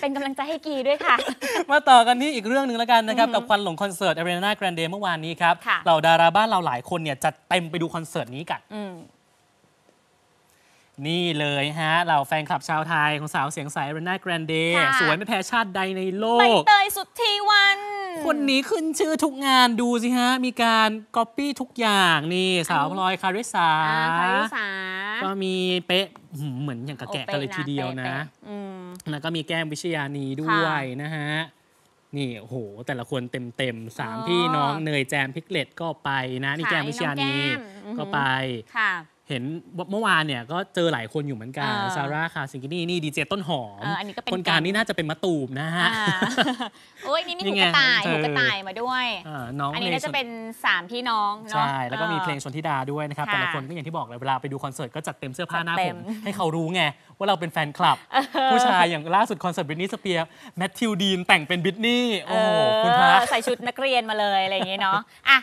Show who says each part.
Speaker 1: เป็นกำลังใจให้กีด้วยค่ะ มาต่อกันที่อีกเรื่องหนึ่งแล้วกันนะครับ กับควันหลงคอนเสิร์ตอารีนาแกรนเดย์เมื่อวานนี้ครับเหล่าดาราบ้านเราหลายคนเนี่ยจัดเต็มไปดูคอนเสิร์ตนี้กันนี่เลยฮะเหล่าแฟนคลับชาวไทยของสาวเสียงใสอรีนาแกรนเดย์สวยไม่แพ้ชาติใดในโลกใบเตยสุดทีวัน คนนี้ขึ้นชื่อทุกงานดูสิฮะ มีการก๊อปปี้ทุกอย่างนี่สาวพลอยคาริสาคาริสาก็มีเป๊ะเหมือนอย่างกระแกะกันเลยทีเดียวนะแล้วก็มีแก้มวิชยานีด้วยนะฮะ นี่โอ้โหแต่ละคนเต็มเต็มสามพี่น้องเนยแจมพิกเลตก็ไปนะ นี่แก้มวิชยานีก็ไปเห็นเมื่อวานเนี่ยก็เจอหลายคนอยู่เหมือนกันซาร่าคาซิงกินี่นี่ดีเจต้นหอม คนกลางนี่น่าจะเป็นมะตูมนะฮะโอ้ยนี่มีหูกระต่ายหูกระต่ายมาด้วยน้องอันนี้น่าจะเป็น3พี่น้องใช่ แล้วก็มีเพลงชนธิดาด้วยนะครับ แต่ละคนก็อย่างที่บอกเลยเวลาไปดูคอนเสิร์ตก็จัดเต็มเสื้อผ้าหน้าผม ให้เขารู้ไงว่าเราเป็นแฟนคลับ ผู้ชายอย่างล่าสุดคอนเสิร์ตบิทนี่สเปียร์แมทธิวดีนแต่งเป็นบิทนี่โอ้คุณพระใส่ชุดนักเรียนมาเลยอะไรอย่างเงี้เนาะอ่ะ